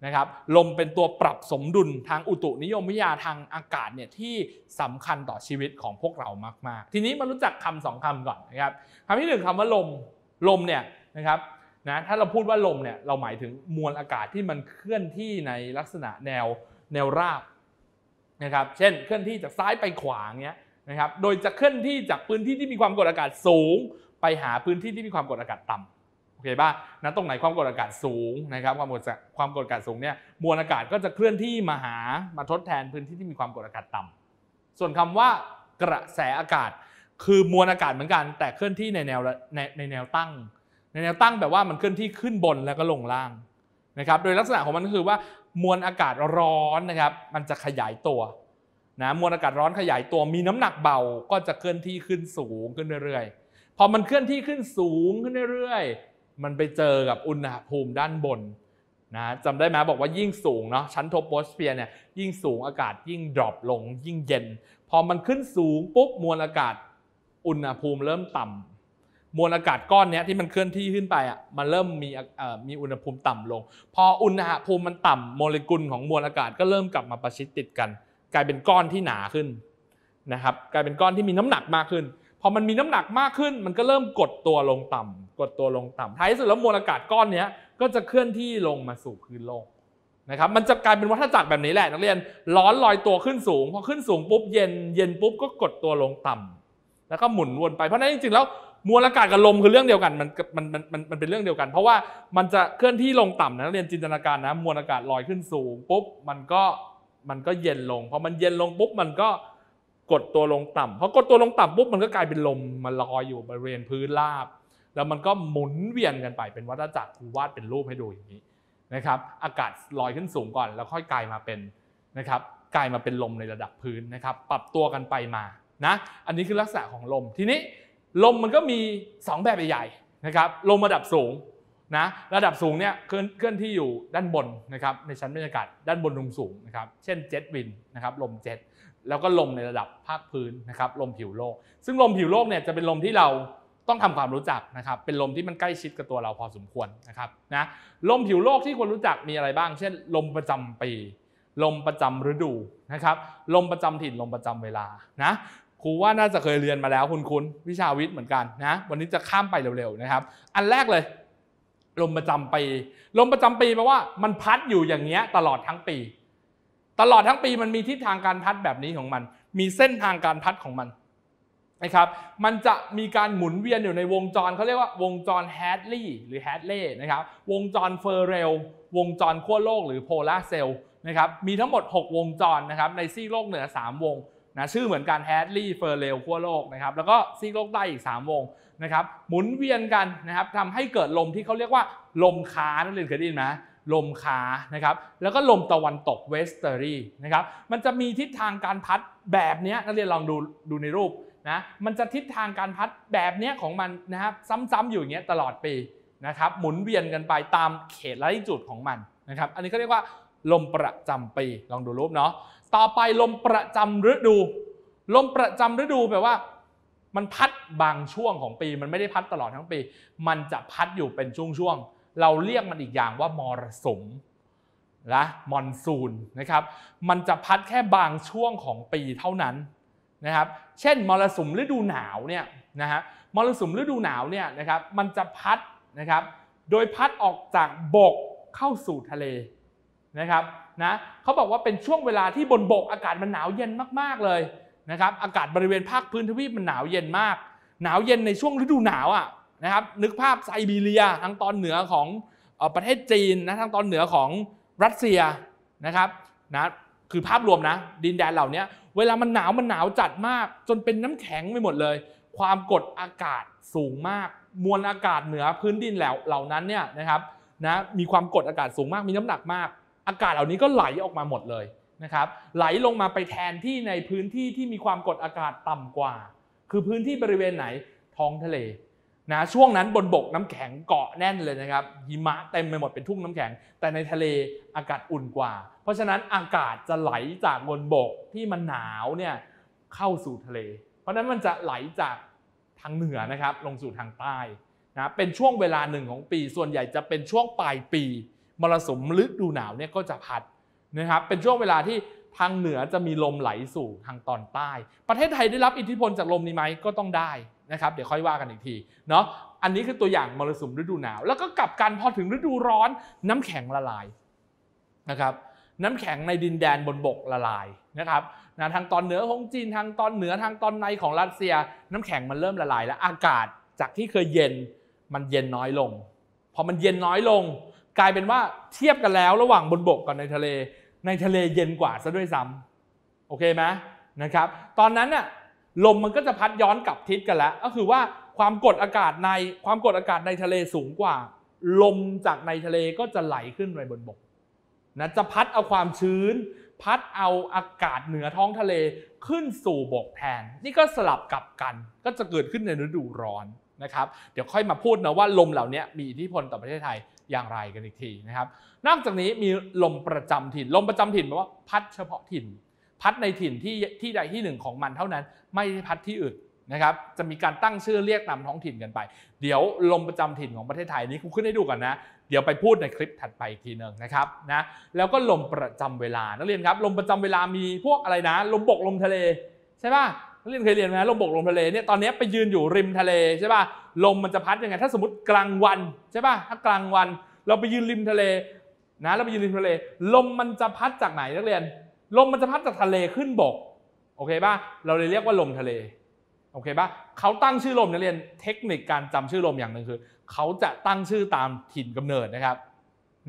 นะครับลมเป็นตัวปรับสมดุลทางอุตุนิยมวิทยาทางอากาศเนี่ยที่สำคัญต่อชีวิตของพวกเรามากๆ ทีนี้มารู้จักคำสองคำก่อนนะครับคำที่หนึ่งคำว่าลมลมเนี่ยนะครับนะถ้าเราพูดว่าลมเนี่ยเราหมายถึงมวลอากาศที่มันเคลื่อนที่ในลักษณะแนวแนวราบนะครับ เช่น เคลื่อนที่จากซ้ายไปขวาเงี้ยนะครับ โดยจะเคลื่อนที่จากพื้นที่ที่มีความกดอากาศสูง ไปหาพื้นที่ที่มีความกดอากาศต่ำโอเคป่ะนะตรงไหนความกดอากาศสูงนะครับความกดความกดอากาศสูงเนี่ยมวลอากาศก็จะเคลื่อนที่มาหามาทดแทนพื้นที่ที่มีความกดอากาศต่ำ ส่วนคำว่ากระแสอากาศคือมวลอากาศเหมือนกัน แต่เคลื่อนที่ในแนวในในแนวตั้งในแนวตั้งแบบว่ามันเคลื่อนที่ขึ้นบนแล้วก็ลงล่างนะครับโดยลักษณะของมันก็คือว่ามวลอากาศร้อนนะครับมันจะขยายตัวนะมวลอากาศร้อนขยายตัวมีน้ำหนักเบาก็จะเคลื่อนที่ขึ้นสูงขึ้นเรื่อยๆ พอมันเคลื่อนที่ขึ้นสูงขึ้นเรื่อยๆมันไปเจอกับอุณหภูมิด้านบนนะจำได้ไหมบอกว่ายิ่งสูงเนาะชั้นโทโปสเฟียร์เนี่ยยิ่งสูงอากาศยิ่งดรอปลงยิ่งเย็น พอมันขึ้นสูงปุ๊บมวลอากาศอุณหภูมิเริ่มต่ำมวลอากาศก้อนนี้ที่มันเคลื่อนที่ขึ้นไปอ่ะมันเริ่มมีมีอุณหภูมิต่ำลง พออุณหภูมิมันต่ำโมเลกุลของมวลอากาศก็เริ่มกลับมาประชิดติดกัน กลายเป็นก้อนที่หนาขึ้นนะครับ กลายเป็นก้อนที่มีน้ำหนักมากขึ้น พอมันมีน้ำหนักมากขึ้น มันก็เริ่มกดตัวลงต่ำ กดตัวลงต่ำท้ายสุดแล้วมวลอากาศก้อนนี้ก็จะเคลื่อนที่ลงมาสู่พื้นโลกนะครับ มันจะกลายเป็นวัฏจักรแบบนี้แหละนักเรียน ร้อนลอยตัวขึ้นสูง พอขึ้นสูงปุ๊บเย็นเย็นปุ๊บก็กดตัวลงต่ำ แล้วก็หมุนวนไปเพราะนั้นจริงๆแล้วมวลอากาศกับลมคือเรื่องเดียวกันมันมันมันมันมันเป็นเรื่องเดียวกัน เพราะว่ามันจะเคลื่อนที่ลงต่ำนะเรียนจินตนาการนะมวลอากาศลอยขึ้นสูงปุ๊บมันก็มันก็เย็นลงพอมันเย็นลงปุ๊บมันก็กดตัวลงต่ำพอกดตัวลงต่ำปุ๊บมันก็กลายเป็นลมมันลอยอยู่บริเวณพื้นราบ แล้วมันก็หมุนเวียนกันไปเป็นวัฏจักรครูวาดเป็นรูปให้ดูอย่างนี้นะครับ อากาศลอยขึ้นสูงก่อนแล้วค่อยกลายมาเป็นนะครับ กลายมาเป็นลมในระดับพื้นนะครับ ปรับตัวกันไปมานะอันนี้คือลักษณะของลมทีนี้ลมมันก็มี 2 แบบใหญ่ๆนะครับ ลมระดับสูงนะระดับสูงเนี่ยเคลื่อนที่อยู่ด้านบนนะครับในชั้นบรรยากาศ ด้านบนลมสูงนะครับ เช่นเจ็ตวินนะครับ ลมเจ็ตแล้วก็ลมในระดับภาคพื้นนะครับ ลมผิวโลก ซึ่งลมผิวโลกเนี่ยจะเป็นลมที่เราต้องทำความรู้จักนะครับ เป็นลมที่มันใกล้ชิดกับตัวเราพอสมควรนะครับนะลมผิวโลกที่ควรรู้จักมีอะไรบ้าง เช่น ลมประจำปีลมประจำฤดูนะครับ ลมประจำถิ่นลมประจำเวลานะครูว่าน่าจะเคยเรียนมาแล้ว คุณคุณวิชาวิทย์เหมือนกันนะวันนี้จะข้ามไปเร็วๆนะครับอันแรกเลยลมประจำปีลมประจำปีแปลว่ามันพัดอยู่อย่างเงี้ยตลอดทั้งปี ตลอดทั้งปีมันมีทิศทางการพัดแบบนี้ของมัน มีเส้นทางการพัดของมันนะครับมันจะมีการหมุนเวียนอยู่ในวงจรเขาเรียกว่าวงจรแฮดลีย์หรือแฮดเล่นะครับวงจรเฟอร์เรลวงจรขั้วโลกหรือโพลาร์เซลนะครับมีทั้งหมด 6 วงจรนะครับในซีโลกเหนือ 3 วงนะชื่อเหมือนกันแฮตลี่เฟอร์เรลขั้วโลกนะครับแล้วก็ซีกโลกใต้อีก3วงนะครับหมุนเวียนกันนะครับทำให้เกิดลมที่เขาเรียกว่า ลมคานักเรียนเคยได้ยินไหมลมคานะครับแล้วก็ลมตะวันตกเวสเตอรี่นะครับมันจะมีทิศทางการพัดแบบนี้นักเรียนลองดูดูในรูปนะมันจะทิศทางการพัดแบบนี้ของมันนะครับซ้ำๆอยู่อย่างเงี้ยตลอดปีนะครับ หมุนเวียนกันไปตามเขตและจุดของมันนะครับอันนี้เขาเรียกว่าลมประจำปี ลองดูรูปเนาะต่อไปลมประจำฤดู ลมประจำฤดูแปลว่า มันพัดบางช่วงของปี มันไม่ได้พัดตลอดทั้งปีมันจะพัดอยู่เป็นช่วงๆเราเรียกมันอีกอย่างว่ามรสุมนะมอนซูนนะครับ มันจะพัดแค่บางช่วงของปีเท่านั้นนะครับเช่นมรสุมฤดูหนาวเนี่ยนะฮะมรสุมฤดูหนาวเนี่ยนะครับมันจะพัดนะครับโดยพัดออกจากบกเข้าสู่ทะเลนะครับ นะเขาบอกว่าเป็นช่วงเวลาที่บนบกอากาศมันหนาวเย็นมากๆเลยนะครับ อากาศบริเวณภาคพื้นทวีปมันหนาวเย็นมาก หนาวเย็นในช่วงฤดูหนาวอ่ะนะครับ นึกภาพไซบีเรียทางตอนเหนือของประเทศจีนนะ ทางตอนเหนือของรัสเซียนะครับ นะ คือภาพรวมนะ ดินแดนเหล่านี้ เวลามันหนาวมันหนาวจัดมาก จนเป็นน้ำแข็งไปหมดเลย ความกดอากาศสูงมาก มวลอากาศเหนือพื้นดินเหล่านั้นเนี่ยนะครับ นะ มีความกดอากาศสูงมาก มีน้ำหนักมากอากาศเหล่านี้ก็ไหลออกมาหมดเลยนะครับไหลลงมาไปแทนที่ในพื้นที่ที่มีความกดอากาศต่ำกว่า คือพื้นที่บริเวณไหนท้องทะเลนะช่วงนั้นบนบกน้ำแข็งเกาะแน่นเลยนะครับหิมะเต็มไปหมดเป็นทุ่งน้ำแข็ง แต่ในทะเลอากาศอุ่นกว่า เพราะฉะนั้นอากาศจะไหลจากบนบกที่มันหนาวเนี่ยเข้าสู่ทะเล เพราะนั้นมันจะไหลจากทางเหนือนะครับลงสู่ทางใต้นะเป็นช่วงเวลาหนึ่งของปี ส่วนใหญ่จะเป็นช่วงปลายปีมรสุมฤดูหนาวเนี่ยก็จะพัดนะครับ เป็นช่วงเวลาที่ทางเหนือจะมีลมไหลสู่ทางตอนใต้ ประเทศไทยได้รับอิทธิพลจากลมนี้ไหมก็ต้องได้นะครับ เดี๋ยวค่อยว่ากันอีกที เนาะ อันนี้คือตัวอย่างมรสุมฤดูหนาว แล้วก็กลับกันพอถึงฤดูร้อน น้ำแข็งละลายนะครับ น้ำแข็งในดินแดนบนบกละลายนะครับนะทางตอนเหนือของจีน ทางตอนเหนือทางตอนในของรัสเซีย น้ำแข็งมันเริ่มละลาย และอากาศจากที่เคยเย็นมันเย็นน้อยลง พอมันเย็นน้อยลงกลายเป็นว่าเทียบกันแล้วระหว่างบนบกกับในทะเลในทะเลเย็นกว่าซะด้วยซ้ำโอเคไหมนะครับ ตอนนั้นน่ะลมมันก็จะพัดย้อนกลับทิศกันแล้วก็คือว่าความกดอากาศในความกดอากาศในทะเลสูงกว่า ลมจากในทะเลก็จะไหลขึ้นไปบนบกนะจะพัดเอาความชื้น พัดเอาอากาศเหนือท้องทะเลขึ้นสู่บกแทน นี่ก็สลับกับกันก็จะเกิดขึ้นในฤดูร้อนนะครับ เดี๋ยวค่อยมาพูดนะว่าลมเหล่านี้มีอิทธิพลต่อประเทศไทยอย่างไรกันอีกทีนะครับ นอกจากนี้มีลมประจำถิ่น ลมประจำถิ่นแปลว่าพัดเฉพาะถิ่น พัดในถิ่นที่ที่ใดที่หนึ่งของมันเท่านั้น ไม่พัดที่อื่นนะครับ จะมีการตั้งชื่อเรียกตามท้องถิ่นกันไป เดี๋ยวลมประจำถิ่นของประเทศไทยนี้คูขึ้นให้ดูกันนะ เดี๋ยวไปพูดในคลิปถัดไปอีกทีหนึ่งนะครับนะ แล้วก็ลมประจำเวลานักเรียนครับ ลมประจำเวลามีพวกอะไรนะ ลมบกลมทะเลใช่ป่ะเรียนเคยเรียนไหมลมบกลมทะเลเนี่ยตอนนี้ไปยืนอยู่ริมทะเลใช่ป่ะลมมันจะพัดยังไงถ้าสมมติกลางวันใช่ป่ะถ้ากลางวัน เราไปยืนริมทะเลนะเราไปยืนริมทะเล ลมมันจะพัดจากไหนนักเรียน ลมมันจะพัดจากทะเลขึ้นบกโอเคป่ะเราเลยเรียกว่าลมทะเลโอเคป่ะเขาตั้งชื่อลมนักเรียนเทคนิคการจำชื่อลมอย่างหนึ่งคือ เขาจะตั้งชื่อตามถิ่นกำเนิดนะครับ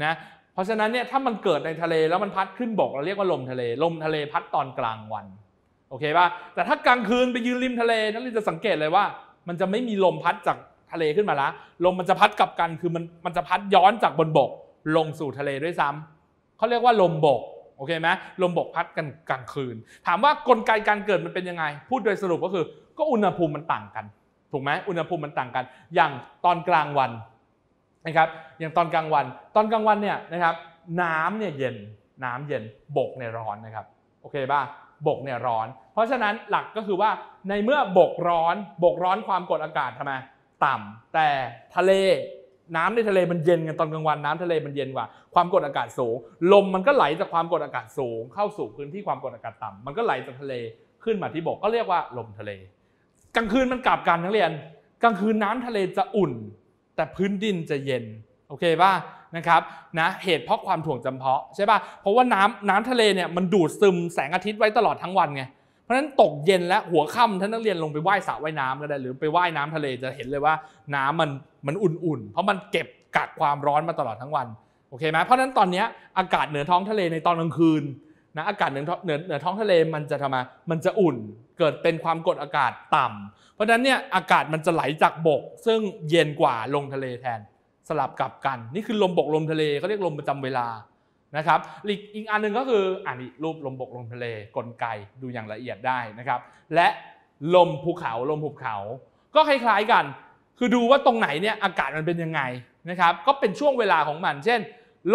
นะเพราะฉะนั้นเนี่ยถ้ามันเกิดในทะเลแล้วมันพัดขึ้นบกเราเรียกว่าลมทะเล ลมทะเลพัดตอนกลางวันโอเคป่ะ แต่ถ้ากลางคืนไปยืนริมทะเลนักเรียนจะสังเกตเลยว่า มันจะไม่มีลมพัดจากทะเลขึ้นมาละ ลมมันจะพัดกลับกัน คือมันมันจะพัดย้อนจากบนบกลงสู่ทะเลด้วยซ้ำเขาเรียกว่าลมบก โอเคไหมลมบกพัดกันกลางคืน ถามว่ากลไกการเกิดมันเป็นยังไง พูดโดยสรุปก็คือ ก็อุณหภูมิมันต่างกัน ถูกไหมอุณหภูมิมันต่างกัน อย่างตอนกลางวันนะครับ อย่างตอนกลางวัน ตอนกลางวันเนี่ยนะครับน้ำเนี่ยเย็น น้ำเย็นบกเนี่ยร้อนนะครับ โอเคป่ะบกเนี่ยร้อน เพราะฉะนั้นหลักก็คือว่าในเมื่อบกร้อนบกร้อนความกดอากาศทำไมต่ำ แต่ทะเลน้ำในทะเลมันเย็นกันตอนกลางวันน้ำทะเลมันเย็นกว่า ความกดอากาศสูง ลมมันก็ไหลจากความกดอากาศสูง เข้าสู่พื้นที่ความกดอากาศต่ำมันก็ไหลจากทะเล ขึ้นมาที่บกก็เรียกว่าลมทะเล กลางคืนมันกลับกันนักเรียนกลางคืนน้ำทะเลจะอุ่น แต่พื้นดินจะเย็นโอเคป่ะนะครับนะเหตุเพราะความถ่วงจำเพาะใช่ป่ะเพราะว่าน้ำน้ำทะเลเนี่ยมันดูดซึมแสงอาทิตย์ไว้ตลอดทั้งวันไงเพราะฉะนั้นตกเย็นและหัวค่ำท่านนักเรียนลงไปว่ายสระว่ายน้ำก็ได้หรือไปว่ายน้ำทะเลจะเห็นเลยว่าน้ำมันมันอุ่นๆเพราะมันเก็บกักความร้อนมาตลอดทั้งวันโอเคไหมเพราะฉะนั้นตอนนี้อากาศเหนือท้องทะเลในตอนกลางคืนนะอากาศเหนือเหนือเหนือท้องทะเลมันจะทำไมมันจะอุ่นเกิดเป็นความกดอากาศต่ำ เพราะฉะนั้นเนี่ยอากาศมันจะไหลจากบก ซึ่งเย็นกว่าลงทะเลแทนสลับกลับกันนี่คือลมบกลมทะเลเขาเรียกลมประจำเวลานะครับ อีกอีกอันนึงก็คืออันนี้รูปลมบกลมทะเลกลไกดูอย่างละเอียดได้นะครับ และลมภูเขาลมภูเขา ก็คล้ายๆกัน คือดูว่าตรงไหนเนี่ยอากาศมันเป็นยังไงนะครับ ก็เป็นช่วงเวลาของมัน เช่น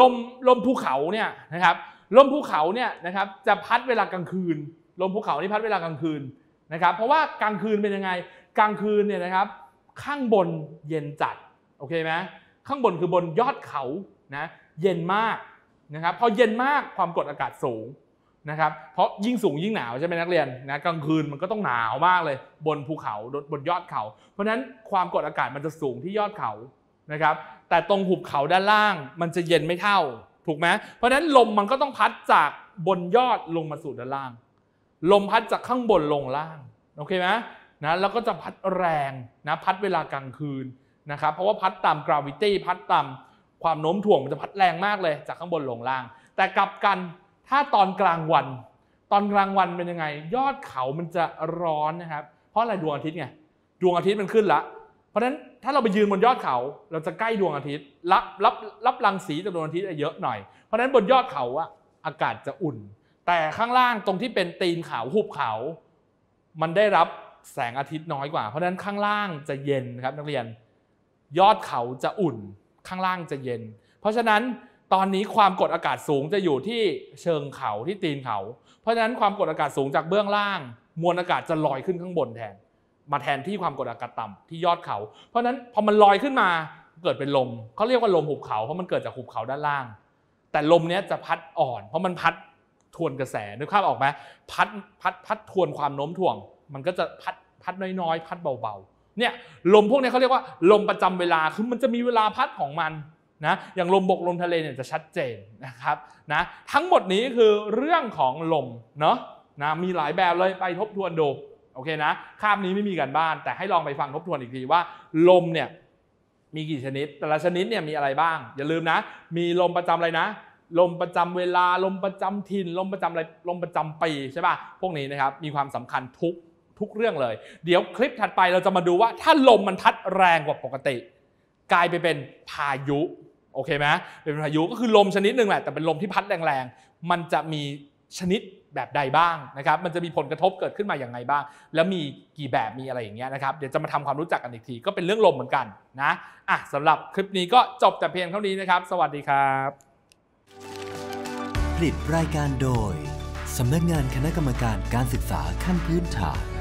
ลมลมภูเขาเนี่ยนะครับลมภูเขาเนี่ยนะครับจะพัดเวลากลางคืน ลมภูเขานี่พัดเวลากลางคืนนะครับเพราะว่ากลางคืนเป็นยังไงกลางคืนเนี่ยนะครับ ข้างบนเย็นจัดโอเคไหมข้างบนคือบนยอดเขานะเย็นมากนะครับพอเย็นมากความกดอากาศสูงนะครับเพราะยิ่งสูงยิ่งหนาวใช่ไหมนักเรียนนะกลางคืนมันก็ต้องหนาวมากเลย บนภูเขาบนยอดเขา เพราะฉะนั้นความกดอากาศมันจะสูงที่ยอดเขานะครับแต่ตรงหุบเขาด้านล่าง มันจะเย็นไม่เท่าถูกไหมเพราะฉะนั้นลมมันก็ต้องพัดจากบนยอดลงมาสู่ด้านล่าง ลมพัดจากข้างบนลงล่างโอเคไหมนะแล้วก็จะพัดแรงนะพัดเวลากลางคืนนะครับเพราะว่าพัดตามกราวิตี้พัดตามความโน้มถ่วงมันจะพัดแรงมากเลยจากข้างบนลงล่าง แต่กลับกันถ้าตอนกลางวัน ตอนกลางวันเป็นยังไง ยอดเขา มันจะร้อนนะครับเพราะอะไรดวงอาทิตย์ไงดวงอาทิตย์มันขึ้นละเพราะฉะนั้นถ้าเราไปยืนบนยอดเขาเราจะใกล้ดวงอาทิตย์รับรับรับรังสีจากดวงอาทิตย์เยอะหน่อยเพราะฉะนั้นบนยอดเขาอะอากาศจะอุ่น แต่ข้างล่างตรงที่เป็นตีนเขาหุบเขา มันได้รับแสงอาทิตย์น้อยกว่า เพราะฉะนั้นข้างล่างจะเย็นนะครับนักเรียนยอดเขาจะอุ่นข้างล่างจะเย็น เพราะฉะนั้นตอนนี้ความกดอากาศสูงจะอยู่ที่เชิงเขาที่ตีนเขา เพราะฉะนั้นความกดอากาศสูงจากเบื้องล่าง มวลอากาศจะลอยขึ้นข้างบนแทน มาแทนที่ความกดอากาศต่ำที่ยอดเขา เพราะฉะนั้นพอมันลอยขึ้นมาเกิดเป็นลมเขาเรียกว่าลมหุบเขาเพราะมันเกิดจากหุบเขาด้านล่าง แต่ลมนี้จะพัดอ่อน เพราะมันพัดทวนกระแสนึกภาพออกไหมพัดพัดพัดทวนความโน้มถ่วง มันก็จะพัดพัดน้อยๆพัดเบาๆเนี่ยลมพวกนี้เขาเรียกว่าลมประจำเวลาคือมันจะมีเวลาพัดของมันนะอย่างลมบกลมทะเลเนี่ยจะชัดเจนนะครับนะทั้งหมดนี้คือเรื่องของลมเนาะนะมีหลายแบบเลยไปทบทวนดูโอเคนะคาบนี้ไม่มีกันบ้าน แต่ให้ลองไปฟังทบทวนอีกทีว่า ลมเนี่ยมีกี่ชนิด แต่ละชนิดเนี่ยมีอะไรบ้าง อย่าลืมนะ มีลมประจำอะไรนะ ลมประจำเวลาลมประจำถิ่นลมประจำอะไรลมประจำปีใช่ป่ะพวกนี้นะครับมีความสำคัญทุกทุกเรื่องเลย เดี๋ยวคลิปถัดไปเราจะมาดูว่า ถ้าลมมันพัดแรงกว่าปกติ กลายไปเป็นพายุ โอเคไหมเป็นพายุก็คือลมชนิดหนึ่งแหละ แต่เป็นลมที่พัดแรงๆ มันจะมีชนิดแบบใดบ้างนะครับ มันจะมีผลกระทบเกิดขึ้นมาอย่างไรบ้าง แล้วมีกี่แบบ มีอะไรอย่างเงี้ยนะครับ เดี๋ยวจะมาทำความรู้จักกันอีกที ก็เป็นเรื่องลมเหมือนกันนะ อ่ะสำหรับคลิปนี้ก็จบแต่เพียงเท่านี้นะครับ สวัสดีครับ ผลิตรายการโดยสำนักงานคณะกรรมการการศึกษาขั้นพื้นฐาน